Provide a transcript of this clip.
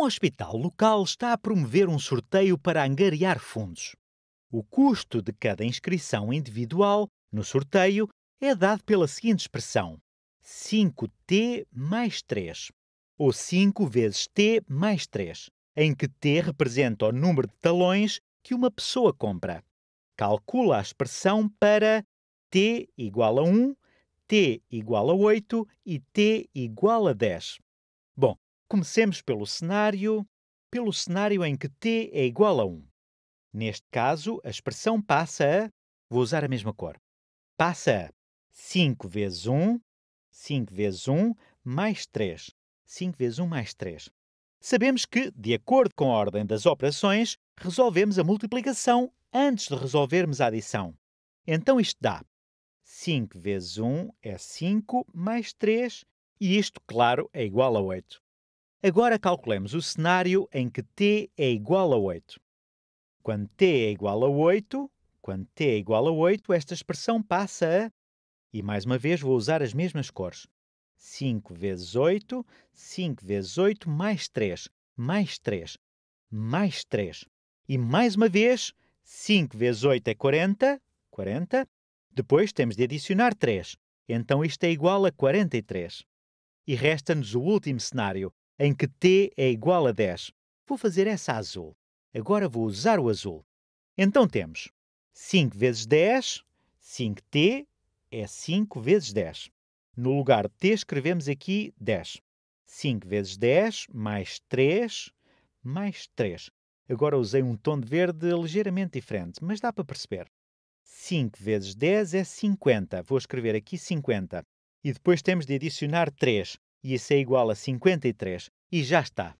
Um hospital local está a promover um sorteio para angariar fundos. O custo de cada inscrição individual no sorteio é dado pela seguinte expressão: 5t mais 3, ou 5 vezes t mais 3, em que t representa o número de talões que uma pessoa compra. Calcula a expressão para t igual a 1, t igual a 8 e t igual a 10. Bom, Comecemos pelo cenário, pelo cenário em que t é igual a 1. Neste caso, a expressão passa a, vou usar a mesma cor, passa a 5 vezes 1, 5 vezes 1, mais 3. 5 vezes 1 mais 3. Sabemos que, de acordo com a ordem das operações, resolvemos a multiplicação antes de resolvermos a adição. Então isto dá 5 vezes 1 é 5 mais 3, e isto, claro, é igual a 8. Agora calculemos o cenário em que t é igual a 8. Quando t é igual a 8, quando t é igual a 8, esta expressão passa a... E mais uma vez vou usar as mesmas cores. 5 vezes 8, 5 vezes 8, mais 3, mais 3, mais 3. E mais uma vez, 5 vezes 8 é 40, 40. Depois temos de adicionar 3. Então isto é igual a 43. E resta-nos o último cenário, em que t é igual a 10. Vou fazer essa azul. Agora vou usar o azul. Então temos 5 vezes 10, 5t é 5 vezes 10. No lugar de t escrevemos aqui 10. 5 vezes 10 mais 3 mais 3. Agora usei um tom de verde ligeiramente diferente, mas dá para perceber. 5 vezes 10 é 50. Vou escrever aqui 50. E depois temos de adicionar 3. E isso é igual a 53 e já está.